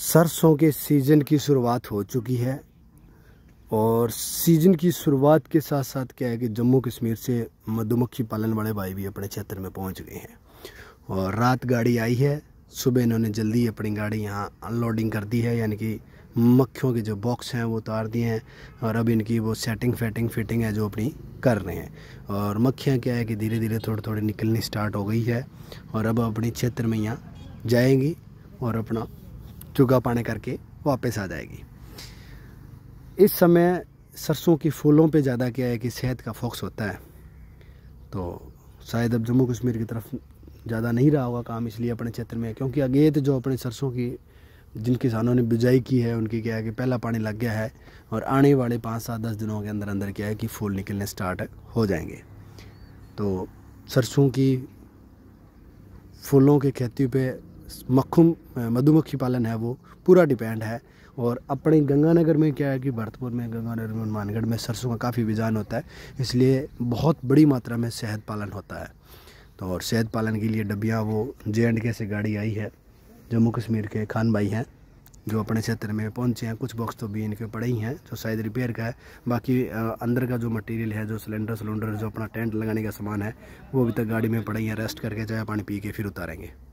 सरसों के सीज़न की शुरुआत हो चुकी है और सीज़न की शुरुआत के साथ साथ क्या है कि जम्मू कश्मीर से मधुमक्खी पालन वाले भाई भी अपने क्षेत्र में पहुंच गए हैं और रात गाड़ी आई है सुबह इन्होंने जल्दी अपनी गाड़ी यहाँ अनलोडिंग कर दी है यानी कि मक्खियों के जो बॉक्स हैं वो उतार दिए हैं और अब इनकी वो सेटिंग फेटिंग फिटिंग है जो अपनी कर रहे हैं और मक्खियाँ क्या है कि धीरे धीरे थोड़ी थोड़ी निकलनी स्टार्ट हो गई है और अब अपने क्षेत्र में यहाँ जाएंगी और अपना चुगा पाने करके वापस आ जाएगी इस समय सरसों की फूलों पे ज़्यादा क्या है कि सेहत का फोक्स होता है तो शायद अब जम्मू कश्मीर की तरफ ज़्यादा नहीं रहा होगा काम इसलिए अपने क्षेत्र में क्योंकि अगेत जो अपने सरसों की जिन किसानों ने बिजाई की है उनकी क्या है कि पहला पानी लग गया है और आने वाले पाँच सात दस दिनों के अंदर अंदर क्या है कि फूल निकलने स्टार्ट हो जाएंगे तो सरसों की फूलों की खेती पे मक्खु मधुमक्खी पालन है वो पूरा डिपेंड है और अपने गंगानगर में क्या है कि भरतपुर में गंगानगर में हनुमानगढ़ में सरसों का काफ़ी विजान होता है इसलिए बहुत बड़ी मात्रा में शहद पालन होता है तो और शहद पालन के लिए डब्बियाँ वो जे एंड के से गाड़ी आई है जम्मू कश्मीर के खान भाई हैं जो अपने क्षेत्र में पहुंचे हैं कुछ बॉक्स तो भी इनके पड़े ही हैं जो शायद रिपेयर का है बाकी अंदर का जो मटेरियल है जो सिलेंडर सिलेंडर जो अपना टेंट लगाने का सामान है वो अभी तक गाड़ी में पड़े ही हैं रेस्ट करके चाय पानी पी के फिर उतारेंगे